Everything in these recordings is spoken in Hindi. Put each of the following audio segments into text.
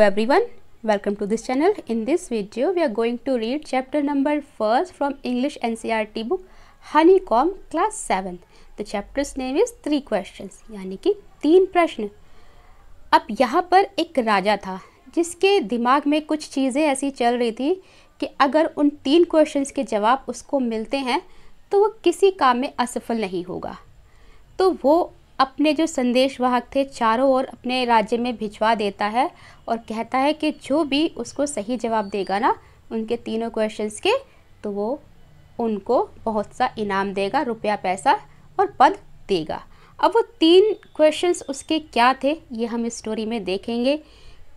Hello everyone, welcome to this channel. In this video, we are going to read chapter number 1st from English NCRT book Honeycomb class 7. The chapter's name is Three Questions, यानी कि तीन प्रश्न अब यहाँ पर एक राजा था जिसके दिमाग में कुछ चीज़ें ऐसी चल रही थी कि अगर उन तीन क्वेश्चंस के जवाब उसको मिलते हैं तो वो किसी काम में असफल नहीं होगा तो वो अपने जो संदेश वाहक थे चारों ओर अपने राज्य में भिजवा देता है और कहता है कि जो भी उसको सही जवाब देगा ना उनके तीनों क्वेश्चंस के तो वो उनको बहुत सा इनाम देगा रुपया पैसा और पद देगा अब वो तीन क्वेश्चंस उसके क्या थे ये हम इस स्टोरी में देखेंगे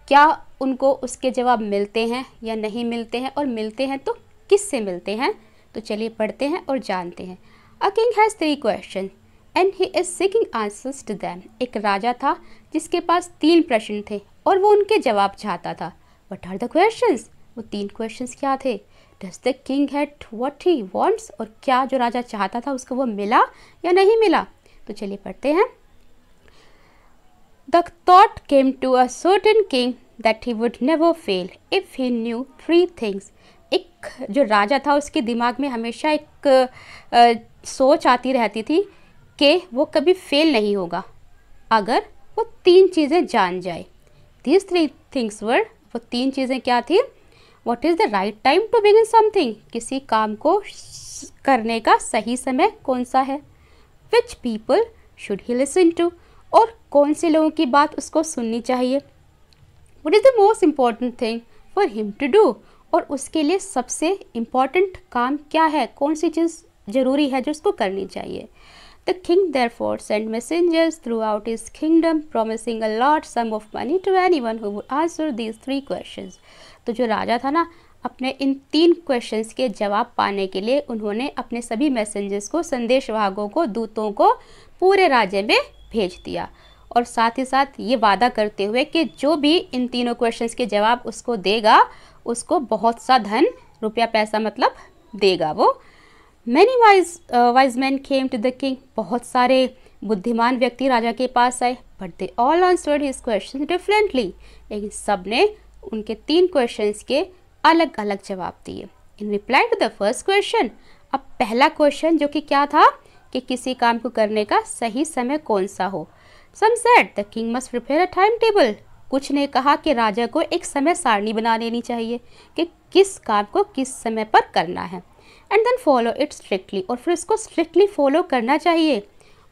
क्या उनको उसके जवाब मिलते हैं या नहीं मिलते हैं और मिलते हैं तो किस से मिलते हैं तो चलिए पढ़ते हैं और जानते हैं a king has three question and he is seeking answers to them एक राजा था जिसके पास तीन प्रश्न थे और वो उनके जवाब चाहता था वट आर द क्वेश्चन वो तीन क्वेश्चन क्या थे does the king hat what he wants और क्या जो राजा चाहता था उसको वो मिला या नहीं मिला तो चलिए पढ़ते हैं the thought came to a certain king that he would never fail if he knew three things एक जो राजा था उसके दिमाग में हमेशा एक आ, सोच आती रहती थी कि वो कभी फेल नहीं होगा अगर वो तीन चीज़ें जान जाए दीज थ्री थिंग्स वर वो तीन चीज़ें क्या थी what is the right time to begin something किसी काम को करने का सही समय कौन सा है which people should he listen to और कौन से लोगों की बात उसको सुननी चाहिए what is the most important thing for him to do और उसके लिए सबसे इम्पॉर्टेंट काम क्या है कौन सी चीज़ ज़रूरी है जो उसको करनी चाहिए The king therefore sent messengers throughout his kingdom promising a large sum of money to anyone who would answer these three questions. तो जो राजा था ना अपने इन तीन क्वेश्चंस के जवाब पाने के लिए उन्होंने अपने सभी मैसेंजर्स को संदेशवाहकों को दूतों को पूरे राज्य में भेज दिया और साथ ही साथ ये वादा करते हुए कि जो भी इन तीनों क्वेश्चंस के जवाब उसको देगा उसको बहुत सा धन रुपया पैसा मतलब देगा वो many wise wise man came to the king बहुत सारे बुद्धिमान व्यक्ति राजा के पास आए but they all answered his question differently लेकिन सब ने उनके तीन क्वेश्चन के अलग अलग जवाब दिए in reply to the first question अब पहला क्वेश्चन जो कि क्या था कि किसी काम को करने का सही समय कौन सा हो some said the king must prepare a time table कुछ ने कहा कि राजा को एक समय सारणी बना लेनी चाहिए कि किस काम को किस समय पर करना है and then follow it strictly और फिर उसको स्ट्रिक्टली फॉलो करना चाहिए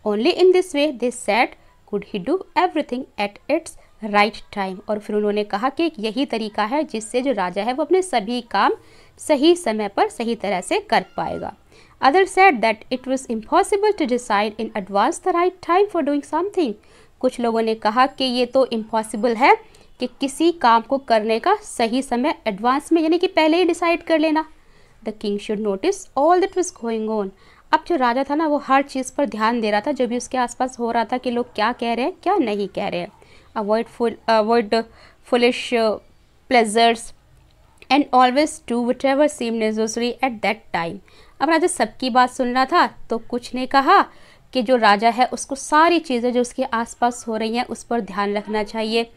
only in this way this said could he do everything at its right time और फिर उन्होंने कहा कि यही तरीका है जिससे जो राजा है वो अपने सभी काम सही समय पर सही तरह से कर पाएगा other said that it was impossible to decide in advance the right time for doing something कुछ लोगों ने कहा कि ये तो इम्पॉसिबल है कि किसी काम को करने का सही समय एडवांस में यानी कि पहले ही डिसाइड कर लेना the king should notice all that was going on अब जो राजा था ना वो हर चीज़ पर ध्यान दे रहा था जो भी उसके आसपास हो रहा था कि लोग क्या कह रहे हैं क्या नहीं कह रहे हैं avoid full avoid foolish pleasures and always do whatever seem necessary at that time अब राजा सबकी बात सुन रहा था तो कुछ ने कहा कि जो राजा है उसको सारी चीज़ें जो उसके आसपास हो रही हैं उस पर ध्यान रखना चाहिए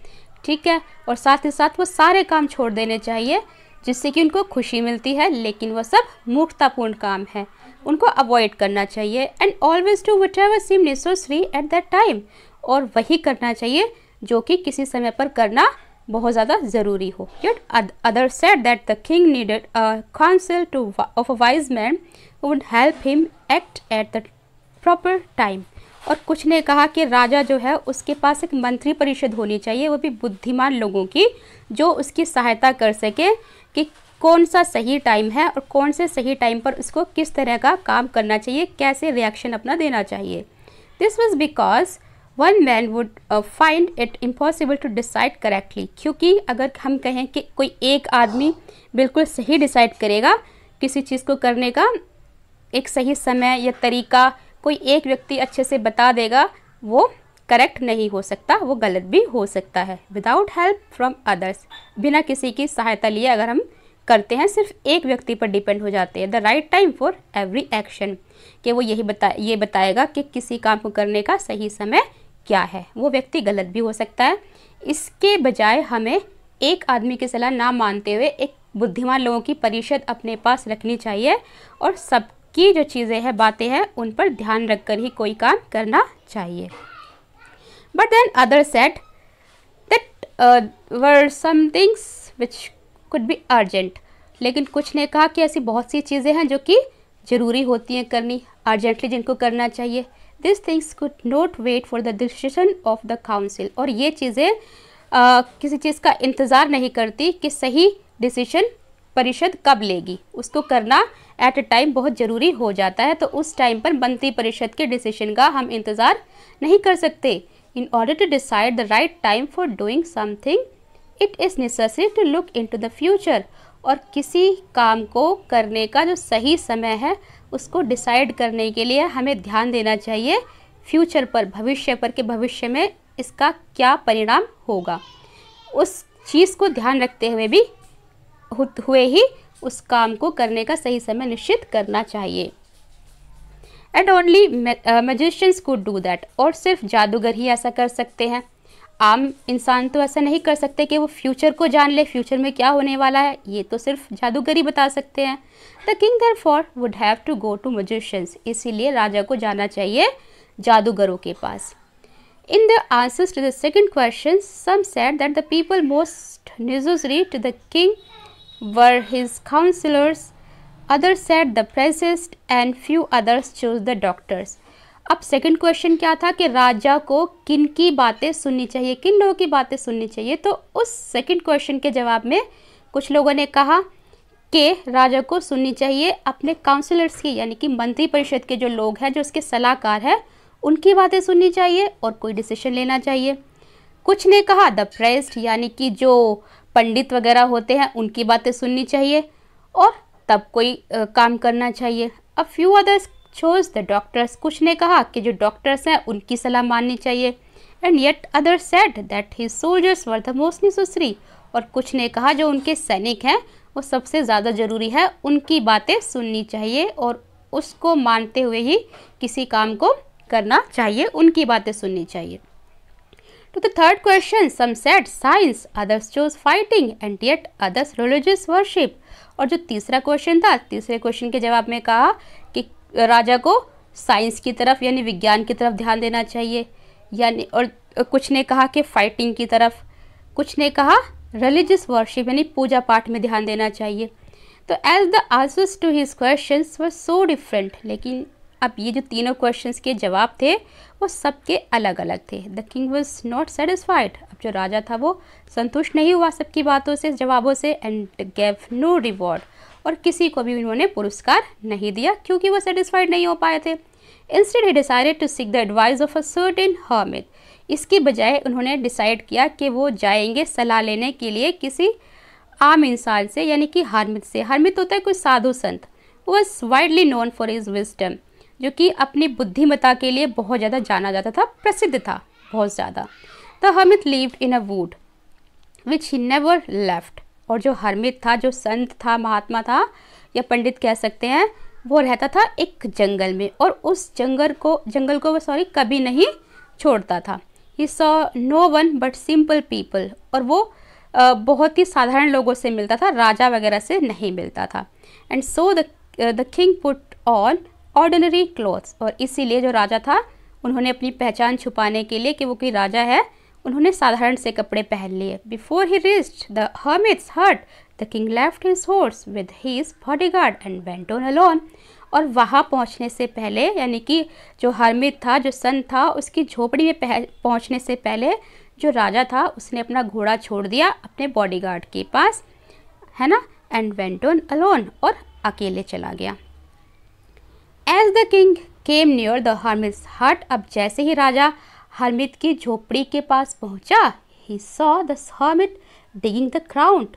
ठीक है और साथ ही साथ वो सारे काम छोड़ देने चाहिए जिससे कि उनको खुशी मिलती है लेकिन वह सब मूर्खतापूर्ण काम है उनको अवॉइड करना चाहिए and always to whatever seem necessary at that time और वही करना चाहिए जो कि किसी समय पर करना बहुत ज़्यादा ज़रूरी हो yet other said that the king needed council to of a wise man would help him act at the proper time और कुछ ने कहा कि राजा जो है उसके पास एक मंत्री परिषद होनी चाहिए वो भी बुद्धिमान लोगों की जो उसकी सहायता कर सके कि कौन सा सही टाइम है और कौन से सही टाइम पर उसको किस तरह का काम करना चाहिए कैसे रिएक्शन अपना देना चाहिए this was because one man would find it impossible to decide correctly क्योंकि अगर हम कहें कि कोई एक आदमी बिल्कुल सही डिसाइड करेगा किसी चीज़ को करने का एक सही समय या तरीका कोई एक व्यक्ति अच्छे से बता देगा वो करेक्ट नहीं हो सकता वो गलत भी हो सकता है विदाउट हेल्प फ्रॉम अदर्स बिना किसी की सहायता लिए अगर हम करते हैं सिर्फ एक व्यक्ति पर डिपेंड हो जाते हैं the right time for every action कि वो यही बता ये बताएगा कि किसी काम को करने का सही समय क्या है वो व्यक्ति गलत भी हो सकता है इसके बजाय हमें एक आदमी की सलाह ना मानते हुए एक बुद्धिमान लोगों की परिषद अपने पास रखनी चाहिए और सबकी जो चीज़ें हैं बातें हैं उन पर ध्यान रखकर ही कोई काम करना चाहिए but then others said that uh, were some things which could be urgent लेकिन कुछ ने कहा कि ऐसी बहुत सी चीज़ें हैं जो कि ज़रूरी होती हैं करनी अर्जेंटली जिनको करना चाहिए this things could not wait for the decision of the council और ये चीज़ें uh, किसी चीज़ का इंतज़ार नहीं करती कि सही डिसीजन परिषद कब लेगी उसको करना एट अ टाइम बहुत ज़रूरी हो जाता है तो उस टाइम पर बनती परिषद के डिसीजन का हम इंतज़ार नहीं कर सकते In order to decide the right time for doing something, it is necessary to look into the future. और किसी काम को करने का जो सही समय है उसको डिसाइड करने के लिए हमें ध्यान देना चाहिए फ्यूचर पर भविष्य पर कि भविष्य में इसका क्या परिणाम होगा उस चीज़ को ध्यान रखते हुए भी हुए ही उस काम को करने का सही समय निश्चित करना चाहिए and only magicians could do that और सिर्फ जादूगर ही ऐसा कर सकते हैं आम इंसान तो ऐसा नहीं कर सकते कि वो फ्यूचर को जान ले फ्यूचर में क्या होने वाला है ये तो सिर्फ जादूगर ही बता सकते हैं the king therefore would have to go to magicians इसीलिए राजा को जाना चाहिए जादूगरों के पास in the answers to the second question some said that the people most necessary to the king were his councillors others said the priests and few others choose the doctors अब सेकंड क्वेश्चन क्या था कि राजा को किन की बातें सुननी चाहिए किन लोगों की बातें सुननी चाहिए तो उस सेकंड क्वेश्चन के जवाब में कुछ लोगों ने कहा कि राजा को सुननी चाहिए अपने काउंसिलर्स की यानी कि मंत्री परिषद के जो लोग हैं जो उसके सलाहकार हैं उनकी बातें सुननी चाहिए और कोई डिसीशन लेना चाहिए कुछ ने कहा द प्रेस्ट यानी कि जो पंडित वगैरह होते हैं उनकी बातें सुननी चाहिए और तब कोई आ, काम करना चाहिए a few others choose the doctors कुछ ने कहा कि जो डॉक्टर्स हैं उनकी सलाह माननी चाहिए and yet other said that he soldiers were the most necessary और कुछ ने कहा जो उनके सैनिक हैं वो सबसे ज़्यादा ज़रूरी है उनकी बातें सुननी चाहिए और उसको मानते हुए ही किसी काम को करना चाहिए उनकी बातें सुननी चाहिए To the third question, some said science, others chose fighting and yet others religious worship. और जो तीसरा क्वेश्चन था तीसरे क्वेश्चन के जवाब में कहा कि राजा को साइंस की तरफ यानी विज्ञान की तरफ ध्यान देना चाहिए यानी और कुछ ने कहा कि फाइटिंग की तरफ कुछ ने कहा रिलीजियस वर्शिप यानी पूजा पाठ में ध्यान देना चाहिए तो as the answers to his question were so different लेकिन अब ये जो तीनों क्वेश्चंस के जवाब थे वो सबके अलग अलग थे the king was not satisfied अब जो राजा था वो संतुष्ट नहीं हुआ सबकी बातों से जवाबों से एंड गेव नो रिवॉर्ड और किसी को भी उन्होंने पुरस्कार नहीं दिया क्योंकि वो सेटिस्फाइड नहीं हो पाए थे instead he decided to seek the advice of a certain hermit इसके बजाय उन्होंने डिसाइड किया कि वो जाएंगे सलाह लेने के लिए किसी आम इंसान से यानी कि हारमित से हारमित होता है कोई साधु संत was widely known for his wisdom जो कि अपनी बुद्धिमता के लिए बहुत ज़्यादा जाना जाता था प्रसिद्ध था बहुत ज़्यादा the hermit lived in a wood which he never left और जो हर्मिट था जो संत था महात्मा था या पंडित कह सकते हैं वो रहता था एक जंगल में और उस जंगल को जंगल को वो सॉरी कभी नहीं छोड़ता था he saw no one but simple people और वो बहुत ही साधारण लोगों से मिलता था राजा वगैरह से नहीं मिलता था and so the king put on ordinary clothes और इसीलिए जो राजा था उन्होंने अपनी पहचान छुपाने के लिए कि वो कोई राजा है उन्होंने साधारण से कपड़े पहन लिए before he reached the hermit's hut the king left his horse with his bodyguard and went on alone और वहाँ पहुँचने से पहले यानी कि जो हर्मिट था जो सन था उसकी झोपड़ी में पहुँचने से पहले जो राजा था उसने अपना घोड़ा छोड़ दिया अपने बॉडीगार्ड के पास है ना एंड वेंट ऑन अलोन और अकेले चला गया as the king came near the hermit's hut अब जैसे ही राजा हर्मिट की झोपड़ी के पास पहुंचा he saw the hermit digging the ground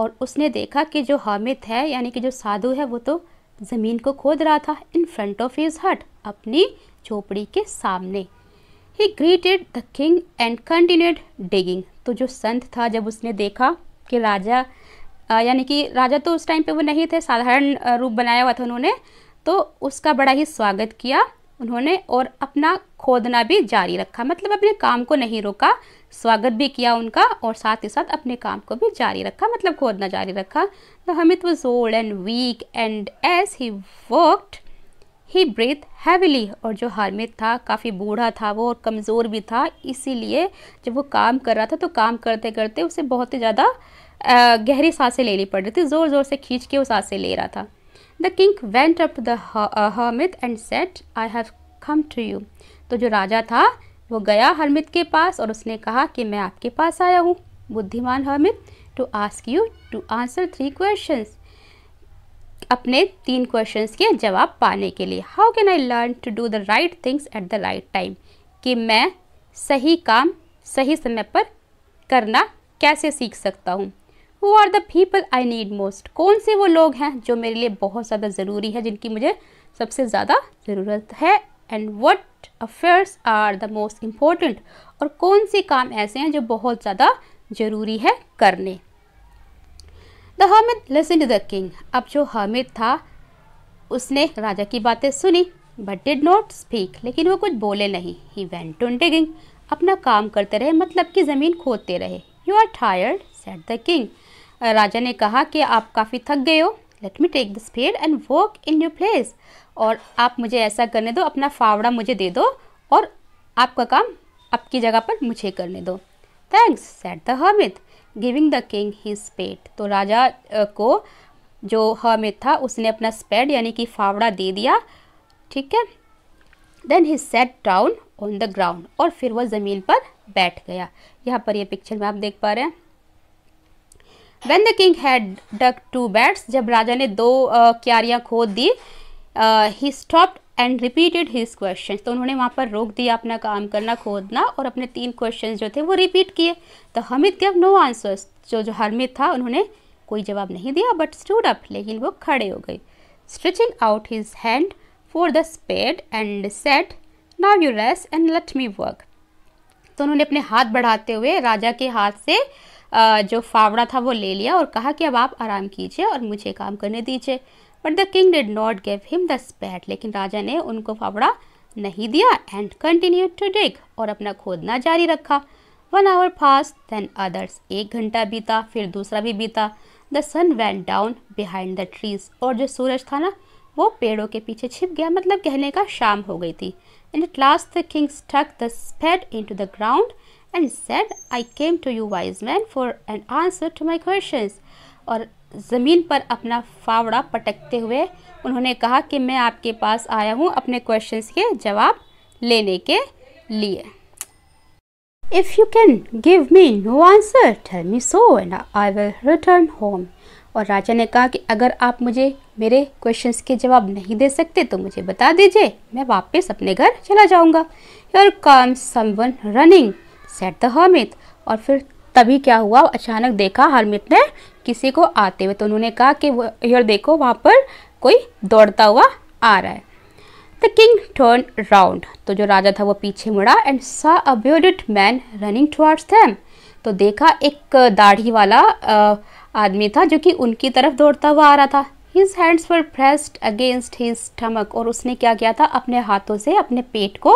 और उसने देखा कि जो हर्मिट है यानी कि जो साधु है वो तो ज़मीन को खोद रहा था इन फ्रंट ऑफ हिज हट अपनी झोपड़ी के सामने he greeted the king and continued digging तो जो संत था जब उसने देखा कि राजा यानी कि राजा तो उस टाइम पे वो नहीं थे साधारण रूप बनाया हुआ था उन्होंने तो उसका बड़ा ही स्वागत किया उन्होंने और अपना खोदना भी जारी रखा मतलब अपने काम को नहीं रोका स्वागत भी किया उनका और साथ ही साथ अपने काम को भी जारी रखा मतलब खोदना जारी रखा द तो hermit was old and weak and as he worked he breathe heavily और जो हारमिद था काफ़ी बूढ़ा था वो और कमज़ोर भी था इसीलिए जब वो काम कर रहा था तो काम करते करते उसे बहुत ही ज़्यादा गहरी सांसें लेनी पड़ रही थी ज़ोर ज़ोर से खींच के वो सांसें ले रहा था the king went up the hermit and said I have come to you तो जो राजा था वो गया हर्मित के पास और उसने कहा कि मैं आपके पास आया हूँ बुद्धिमान hermit to ask you to answer three questions अपने तीन क्वेश्चंस के जवाब पाने के लिए how can I learn to do the right things at the right time कि मैं सही काम सही समय पर करना कैसे सीख सकता हूँ who are the people I need most कौन से वो लोग हैं जो मेरे लिए बहुत ज़्यादा ज़रूरी है जिनकी मुझे सबसे ज़्यादा ज़रूरत है and what affairs are the most important और कौन से काम ऐसे हैं जो बहुत ज़्यादा ज़रूरी है करने the hermit listen to the king अब जो हामिद था उसने राजा की बातें सुनी बट डिड नॉट स्पीक लेकिन वो कुछ बोले नहीं ही वेंट ऑन डिगिंग अपना काम करते रहे मतलब कि ज़मीन खोदते रहे you are tired said the king राजा ने कहा कि आप काफ़ी थक गए हो let me take the spade and work in your place और आप मुझे ऐसा करने दो अपना फावड़ा मुझे दे दो और आपका काम आपकी जगह पर मुझे करने दो thanks said the hermit giving the king he spade तो राजा को जो हर्मित था उसने अपना स्पेड यानी कि फावड़ा दे दिया ठीक है then he sat down on the ground और फिर वह ज़मीन पर बैठ गया यहाँ पर यह पिक्चर में आप देख पा रहे हैं when the king had dug two beds जब राजा ने दो uh, क्यारियाँ खोद दी he stop and repeated his question तो उन्होंने वहाँ पर रोक दिया अपना काम करना खोदना और अपने तीन क्वेश्चन जो थे वो रिपीट किए तो हमिद गेव नो आंसर्स जो जो हरमिद था उन्होंने कोई जवाब नहीं दिया बट स्टूड अप लेकिन वो खड़े हो गए stretching out his hand for the spade and said now you rest and let me work तो उन्होंने अपने हाथ बढ़ाते हुए राजा के हाथ से जो फावड़ा था वो ले लिया और कहा कि अब आप आराम कीजिए और मुझे काम करने दीजिए but the king did not give him the spade लेकिन राजा ने उनको फावड़ा नहीं दिया एंड कंटिन्यू टू डिग और अपना खोदना जारी रखा one hour passed then others एक घंटा बीता फिर दूसरा भी बीता the sun went down behind the trees और जो सूरज था ना वो पेड़ों के पीछे छिप गया मतलब कहने का शाम हो गई थी and at last the king stuck the spade into the ground and said I came to you wise man for an answer to my questions और ज़मीन पर अपना फावड़ा पटकते हुए उन्होंने कहा कि मैं आपके पास आया हूँ अपने क्वेश्चंस के जवाब लेने के लिए If you can give me no answer, tell me so and I will return home. और राजा ने कहा कि अगर आप मुझे मेरे क्वेश्चंस के जवाब नहीं दे सकते तो मुझे बता दीजिए मैं वापस अपने घर चला जाऊंगा। Here comes someone running. Said the hermit और फिर तभी क्या हुआ अचानक देखा हरमित ने किसी को आते हुए तो उन्होंने कहा कि यह देखो वहाँ पर कोई दौड़ता हुआ आ रहा है द किंग टर्न राउंड तो जो राजा था वो पीछे मुड़ा and saw a bearded man running towards them तो देखा एक दाढ़ी वाला आदमी था जो कि उनकी तरफ दौड़ता हुआ आ रहा था his hands were pressed against his stomach और उसने क्या किया था अपने हाथों से अपने पेट को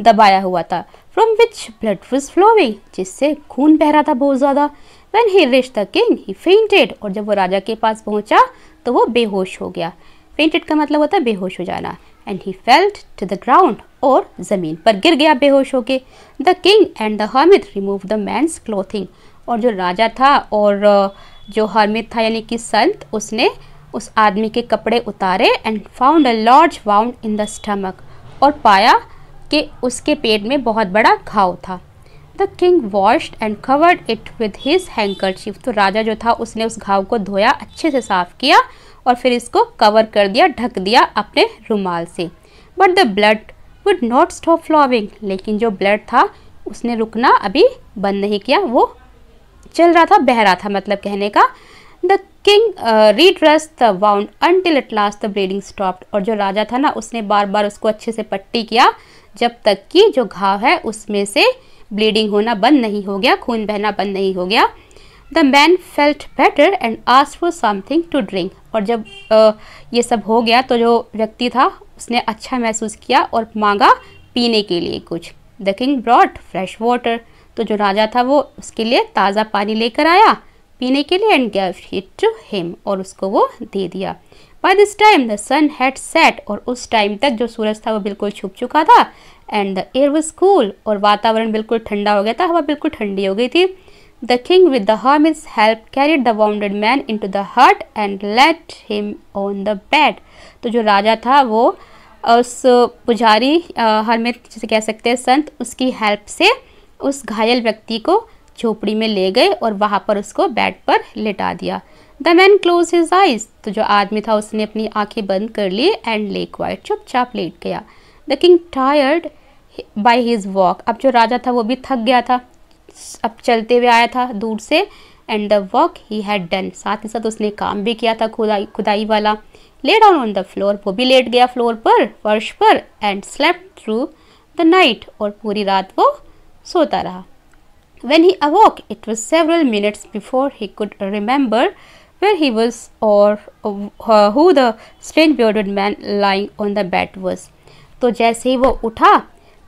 दबाया हुआ था from which blood was flowing जिससे खून बह रहा था बहुत ज़्यादा when he reached the king he fainted और जब वो राजा के पास पहुँचा तो वो बेहोश हो गया फेंटेड का मतलब होता है बेहोश हो जाना and he felt to the ground और ज़मीन पर गिर गया बेहोश होके the king and the hermit remove the man's clothing और जो राजा था और जो हामिद था यानी कि संत उसने उस आदमी के कपड़े उतारे and found a large wound in the stomach और पाया कि उसके पेट में बहुत बड़ा घाव था the king washed and covered it with his handkerchief तो राजा जो था उसने उस घाव को धोया अच्छे से साफ किया और फिर इसको कवर कर दिया ढक दिया अपने रुमाल से but the blood would not stop flowing लेकिन जो ब्लड था उसने रुकना अभी बंद नहीं किया वो चल रहा था बह रहा था मतलब कहने का the king redress the wound until at last the bleeding stopped और जो राजा था ना उसने बार बार उसको अच्छे से पट्टी किया जब तक कि जो घाव है उसमें से ब्लीडिंग होना बंद नहीं हो गया खून बहना बंद नहीं हो गया the man felt better and ask for something to drink और जब आ, ये सब हो गया तो जो व्यक्ति था उसने अच्छा महसूस किया और मांगा पीने के लिए कुछ the king brought fresh water तो जो राजा था वो उसके लिए ताज़ा पानी लेकर आया पीने के लिए and gave it to him और उसको वो दे दिया by this time the sun had set और उस टाइम तक जो सूरज था वो बिल्कुल छुप चुका था and the air was cool और वातावरण बिल्कुल ठंडा हो गया था हवा बिल्कुल ठंडी हो गई थी the king with the hermit's help carry the wounded man into the hut and laid him on the bed तो जो राजा था वो उस पुजारी हरमित जिसे कह सकते हैं संत उसकी हेल्प से उस घायल व्यक्ति को झोपड़ी में ले गए और वहाँ पर उसको बेड पर लेटा दिया the man close his eyes तो जो आदमी था उसने अपनी आंखें बंद कर ली एंड ले क्वाइट चुपचाप लेट गया the king tired by his walk अब जो राजा था वो भी थक गया था अब चलते हुए आया था दूर से and the work he had done साथ ही साथ उसने काम भी किया था खुदाई खुदाई वाला lay down on the floor वो भी लेट गया फ्लोर पर फर्श पर and slept through the night और पूरी रात वो सोता रहा when he awoke it was several minutes before he could remember where he was or uh, who the strange bearded man lying on the bed was. तो जैसे ही वो उठा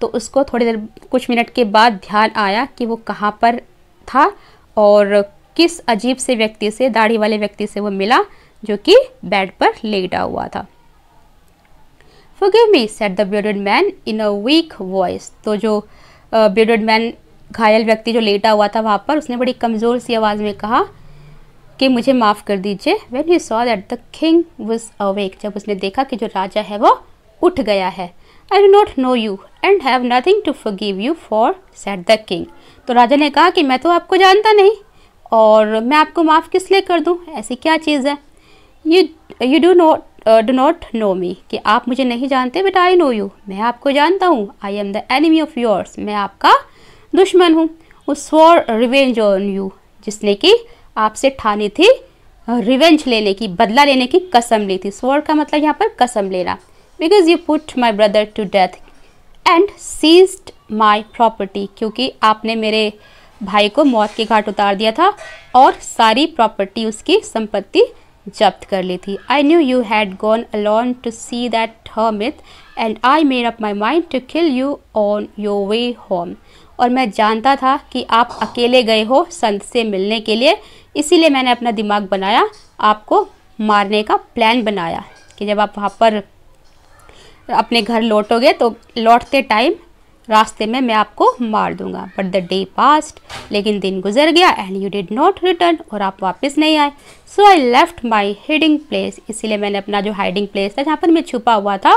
तो उसको थोड़ी देर कुछ मिनट के बाद ध्यान आया कि वो कहाँ पर था और किस अजीब से व्यक्ति से दाढ़ी वाले व्यक्ति से वो मिला जो कि बेड पर लेटा हुआ था forgive me said the bearded man in a weak voice तो जो ब्यूडेड uh, मैन घायल व्यक्ति जो लेटा हुआ था वहाँ पर उसने बड़ी कमज़ोर सी आवाज़ में कहा कि मुझे माफ़ कर दीजिए when you saw that the king was awake जब उसने देखा कि जो राजा है वो उठ गया है I do not know you and have nothing to forgive you for said the king तो राजा ने कहा कि मैं तो आपको जानता नहीं और मैं आपको माफ़ किस लिए कर दूँ ऐसी क्या चीज़ है you you do not do not know me कि आप मुझे नहीं जानते बट आई नो यू मैं आपको जानता हूँ I am the enemy of yours मैं आपका दुश्मन हूँ उस फॉर रिवेंज ऑन यू जिसने कि आपसे ठानी थी रिवेंज लेने की बदला लेने की कसम ली थी स्वर का मतलब यहाँ पर कसम लेना because you put my brother to death and seized my property क्योंकि आपने मेरे भाई को मौत के घाट उतार दिया था और सारी प्रॉपर्टी उसकी संपत्ति जब्त कर ली थी I knew you had gone alone to see that myth and I made up my mind to kill you on your way home और मैं जानता था कि आप अकेले गए हो संत से मिलने के लिए इसीलिए मैंने अपना दिमाग बनाया आपको मारने का प्लान बनाया कि जब आप वहाँ पर अपने घर लौटोगे तो लौटते टाइम रास्ते में मैं आपको मार दूंगा बट द डे पास्ट लेकिन दिन गुजर गया and you did not return और आप वापस नहीं आए so I left my hiding place इसीलिए मैंने अपना जो हाइडिंग प्लेस था जहाँ पर मैं छुपा हुआ था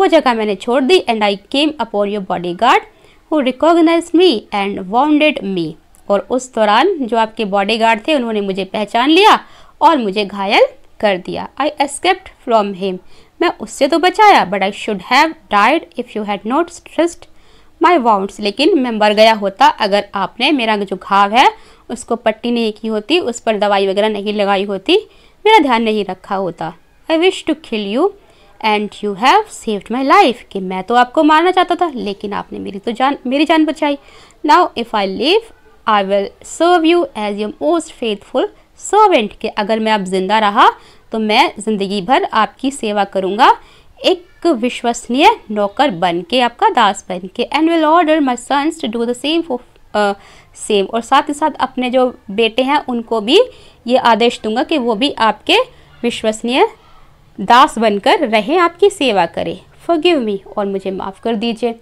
वो जगह मैंने छोड़ दी and I came upon your bodyguard who recognize me and wounded me और उस दौरान जो आपके बॉडी गार्ड थे उन्होंने मुझे पहचान लिया और मुझे घायल कर दिया आई एस्केप्ट फ्रॉम हिम मैं उससे तो बचाया but I should have died if you had not dressed my wounds लेकिन मैं मर गया होता अगर आपने मेरा जो घाव है उसको पट्टी नहीं की होती उस पर दवाई वगैरह नहीं लगाई होती मेरा ध्यान नहीं रखा होता I wish to kill you and you have saved my life कि मैं तो आपको मारना चाहता था लेकिन आपने मेरी तो जान मेरी जान बचाई now if I live I will serve you as your most faithful servant कि अगर मैं आप जिंदा रहा तो मैं ज़िंदगी भर आपकी सेवा करूँगा एक विश्वसनीय नौकर बन के आपका दास बन के and will order my sons to do the same for same और साथ ही साथ अपने जो बेटे हैं उनको भी ये आदेश दूंगा कि वो भी आपके विश्वसनीय दास बनकर रहें आपकी सेवा करें फॉरगिव मी और मुझे माफ़ कर दीजिए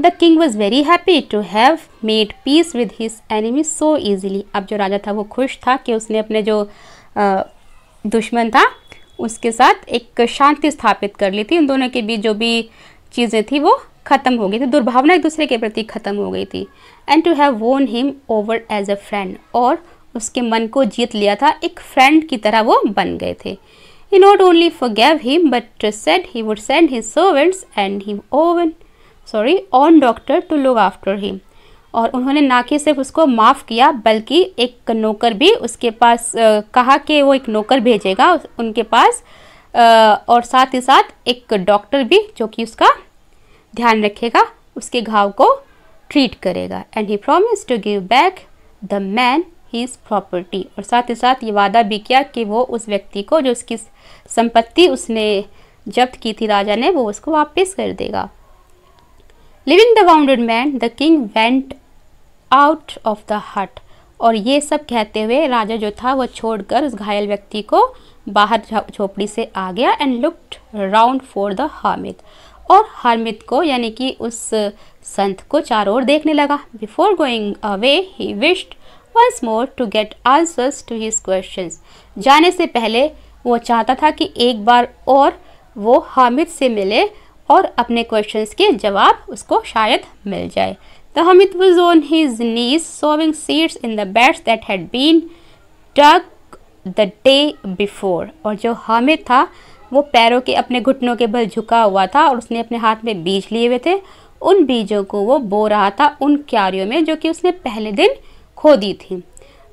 the king was very happy to have made peace with his enemy so easily अब जो राजा था वो खुश था कि उसने अपने जो आ, दुश्मन था उसके साथ एक शांति स्थापित कर ली थी उन दोनों के बीच जो भी चीज़ें थी वो ख़त्म हो गई थी दुर्भावना एक दूसरे के प्रति ख़त्म हो गई थी and to have won him over as a friend और उसके मन को जीत लिया था एक फ्रेंड की तरह वो बन गए थे He not only forgave him but said he would send his servants and him oven sorry on doctor to look after him और उन्होंने ना कि सिर्फ उसको माफ़ किया बल्कि एक नौकर भी उसके पास आ, कहा कि वो एक नौकर भेजेगा उनके पास आ, और साथ ही साथ एक डॉक्टर भी जो कि उसका ध्यान रखेगा उसके घाव को ट्रीट करेगा and he promise to give back the man his property और साथ ही साथ ये वादा भी किया कि वो उस व्यक्ति को जो उसकी संपत्ति उसने जब्त की थी राजा ने वो उसको वापस कर देगा leaving the wounded man the king went out of the hut और ये सब कहते हुए राजा जो था वो छोड़कर उस घायल व्यक्ति को बाहर झोपड़ी से आ गया and looked round for the hermit और हामिद को यानी कि उस संत को चारों ओर देखने लगा before going away he wished once more to get answers to his question जाने से पहले वो चाहता था कि एक बार और वो हामिद से मिले और अपने क्वेश्चन के जवाब उसको शायद मिल जाए the hermit was on his knees sowing seeds in the beds that had been dug the day before और जो हामिद था वो पैरों के अपने घुटनों के बल झुका हुआ था और उसने अपने हाथ में बीज लिए हुए थे उन बीजों को वो बो रहा था उन क्यारियों में जो कि उसने पहले दिन खो दी थी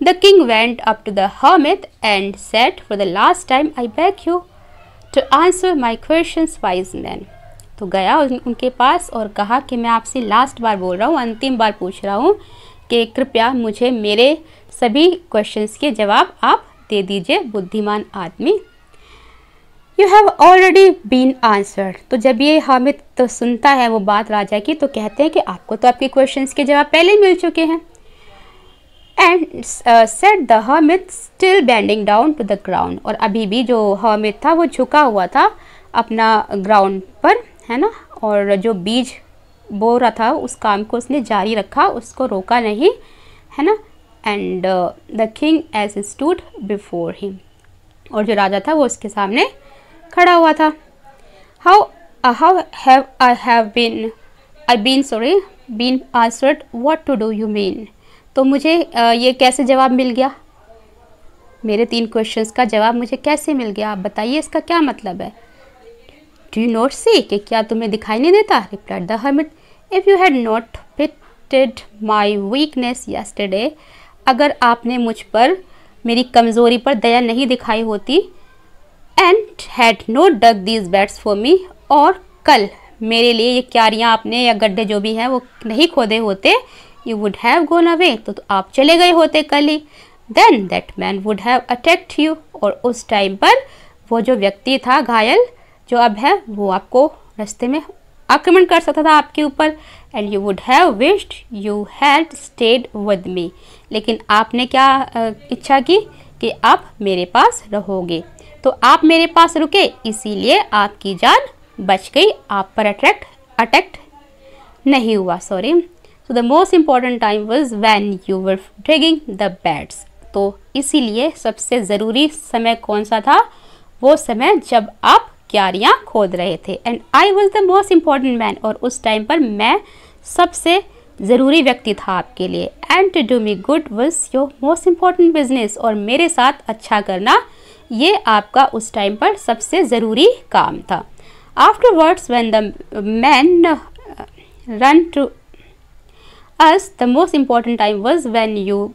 the king went up to the hermit and said for the last time I beg you to answer my question wise man तो गया उन, उनके पास और कहा कि मैं आपसे लास्ट बार बोल रहा हूँ अंतिम बार पूछ रहा हूँ कि कृपया मुझे मेरे सभी क्वेश्चंस के जवाब आप दे दीजिए बुद्धिमान आदमी you have already been answered तो जब ये हामिद तो सुनता है वो बात राजा की तो कहते हैं कि आपको तो आपके क्वेश्चंस के जवाब पहले मिल चुके हैं and said the hermit still bending down to the ground और अभी भी जो हर्मिट था वो झुका हुआ था अपना ग्राउंड पर है ना और जो बीज बो रहा था उस काम को उसने जारी रखा उसको रोका नहीं है ना and the king as stood before him और जो राजा था वो उसके सामने खड़ा हुआ था how how have I have been I been sorry been answered what to do you mean तो मुझे ये कैसे जवाब मिल गया मेरे तीन क्वेश्चंस का जवाब मुझे कैसे मिल गया आप बताइए इसका क्या मतलब है डू यू नोट सी कि क्या तुम्हें दिखाई नहीं देता replied the hermit if you had not pitied my weakness yesterday अगर आपने मुझ पर मेरी कमज़ोरी पर दया नहीं दिखाई होती and had no dug these beds for me और कल मेरे लिए ये क्यारियाँ आपने या गड्ढे जो भी हैं वो नहीं खोदे होते you would have gone away तो, तो आप चले गए होते कल ही then that man would have attacked you और उस टाइम पर वो जो व्यक्ति था घायल जो अब है वो आपको रास्ते में आक्रमण कर सकता था आपके ऊपर and you would have wished you had stayed with me लेकिन आपने क्या इच्छा की कि आप मेरे पास रहोगे तो आप मेरे पास रुके इसीलिए आपकी जान बच गई आप पर अट्रैक्ट अटैक्ट नहीं हुआ sorry so the most important time was when you were dragging the beds तो इसीलिए सबसे ज़रूरी समय कौन सा था वो समय जब आप क्यारियाँ खोद रहे थे and I was the most important man और उस टाइम पर मैं सबसे ज़रूरी व्यक्ति था आपके लिए and to do me good was your most important business और मेरे साथ अच्छा करना ये आपका उस टाइम पर सबसे ज़रूरी काम था afterwards when the man ran to us the most important time was when you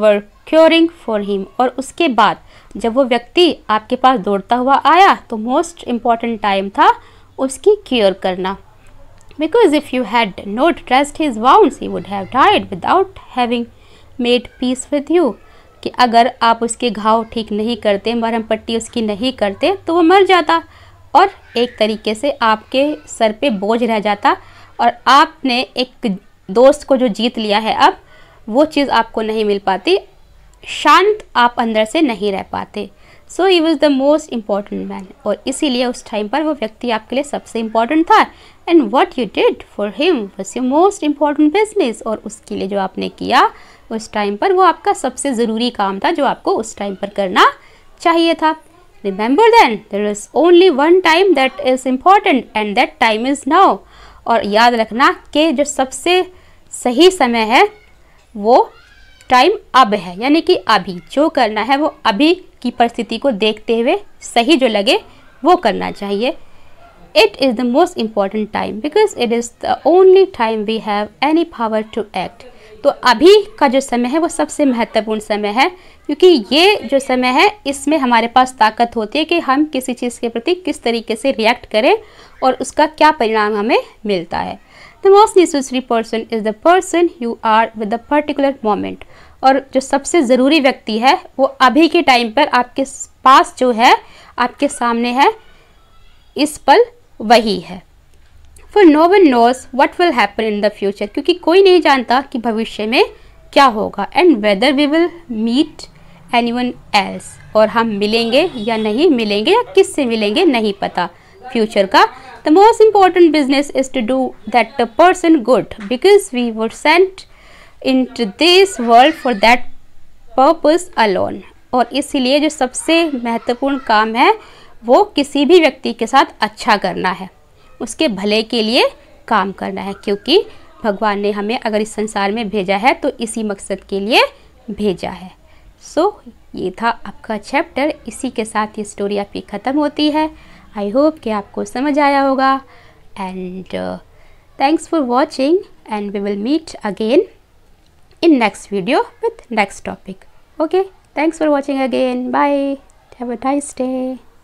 were curing for him और उसके बाद जब वो व्यक्ति आपके पास दौड़ता हुआ आया तो मोस्ट इम्पॉर्टेंट टाइम था उसकी क्योर करना because if you had not trust his wounds he would have died without having made peace with you कि अगर आप उसके घाव ठीक नहीं करते मरहम पट्टी उसकी नहीं करते तो वो मर जाता और एक तरीके से आपके सर पे बोझ रह जाता और आपने एक दोस्त को जो जीत लिया है अब वो चीज़ आपको नहीं मिल पाती शांत आप अंदर से नहीं रह पाते so he was the most important man और इसीलिए उस टाइम पर वो व्यक्ति आपके लिए सबसे इम्पॉर्टेंट था and what you did for him was your most important business और उसके लिए जो आपने किया उस टाइम पर वो आपका सबसे ज़रूरी काम था जो आपको उस टाइम पर करना चाहिए था remember then there is only one time that is important and that time is now और याद रखना कि जो सबसे सही समय है वो टाइम अब है यानी कि अभी जो करना है वो अभी की परिस्थिति को देखते हुए सही जो लगे वो करना चाहिए it is the most important time because it is the only time we have any power to act तो अभी का जो समय है वो सबसे महत्वपूर्ण समय है क्योंकि ये जो समय है इसमें हमारे पास ताकत होती है कि हम किसी चीज़ के प्रति किस तरीके से रिएक्ट करें और उसका क्या परिणाम हमें मिलता है the most necessary person is the person you are with the particular moment और जो सबसे ज़रूरी व्यक्ति है वो अभी के टाइम पर आपके पास जो है आपके सामने है इस पल वही है for no one knows what will happen in the future क्योंकि कोई नहीं जानता कि भविष्य में क्या होगा and whether we will meet anyone else और हम मिलेंगे या नहीं मिलेंगे या किस से मिलेंगे नहीं पता फ्यूचर का the most important business is to do that person good because we would sent into this world for that purpose alone और इसीलिए जो सबसे महत्वपूर्ण काम है वो किसी भी व्यक्ति के साथ अच्छा करना है उसके भले के लिए काम करना है क्योंकि भगवान ने हमें अगर इस संसार में भेजा है तो इसी मकसद के लिए भेजा है सो so, ये था आपका चैप्टर इसी के साथ ये स्टोरी आपकी ख़त्म होती है आई होप कि आपको समझ आया होगा and thanks for watching and we will meet again in next video with next topic okay thanks for watching again bye have a nice day